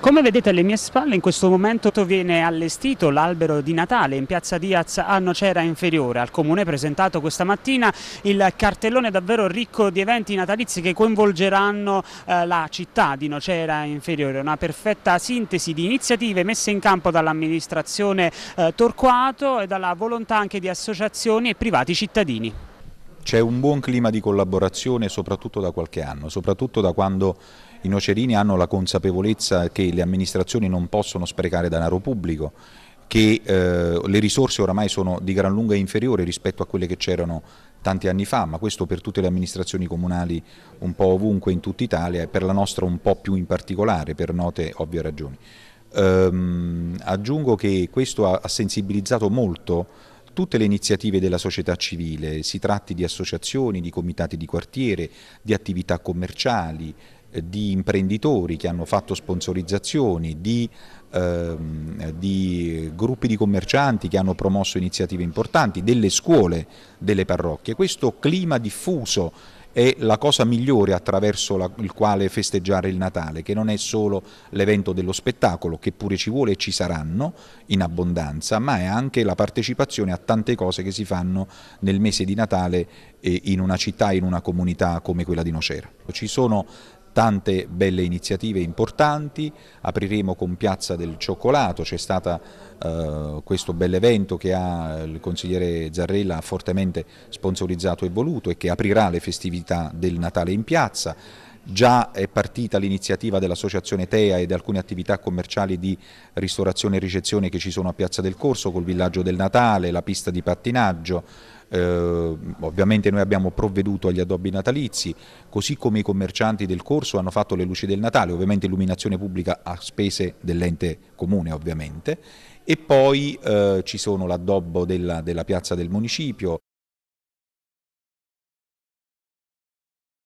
Come vedete alle mie spalle in questo momento viene allestito l'albero di Natale in piazza Diaz a Nocera Inferiore. Al comune presentato questa mattina il cartellone davvero ricco di eventi natalizi che coinvolgeranno eh, la città di Nocera Inferiore. Una perfetta sintesi di iniziative messe in campo dall'amministrazione eh, Torquato e dalla volontà anche di associazioni e privati cittadini. C'è un buon clima di collaborazione soprattutto da qualche anno, soprattutto da quando i nocerini hanno la consapevolezza che le amministrazioni non possono sprecare denaro pubblico, che eh, le risorse oramai sono di gran lunga inferiori rispetto a quelle che c'erano tanti anni fa, ma questo per tutte le amministrazioni comunali un po' ovunque in tutta Italia e per la nostra un po' più in particolare per note ovvie ragioni. Ehm, aggiungo che questo ha sensibilizzato molto tutte le iniziative della società civile, si tratti di associazioni, di comitati di quartiere, di attività commerciali, eh, di imprenditori che hanno fatto sponsorizzazioni, di, ehm, di, gruppi di commercianti che hanno promosso iniziative importanti, delle scuole, delle parrocchie. Questo clima diffuso è la cosa migliore attraverso la, il quale festeggiare il Natale, che non è solo l'evento dello spettacolo, che pure ci vuole e ci saranno in abbondanza, ma è anche la partecipazione a tante cose che si fanno nel mese di Natale eh, in una città, in una comunità come quella di Nocera. Ci sono tante belle iniziative importanti, apriremo con Piazza del Cioccolato, c'è stato eh, questo bell'evento che ha il consigliere Zarrella fortemente sponsorizzato e voluto e che aprirà le festività del Natale in piazza. Già è partita l'iniziativa dell'associazione TEA e di alcune attività commerciali di ristorazione e ricezione che ci sono a Piazza del Corso col villaggio del Natale, la pista di pattinaggio, eh, ovviamente noi abbiamo provveduto agli addobbi natalizi, così come i commercianti del corso hanno fatto le luci del Natale, ovviamente illuminazione pubblica a spese dell'ente comune ovviamente, e poi eh, ci sono l'addobbo della, della piazza del municipio,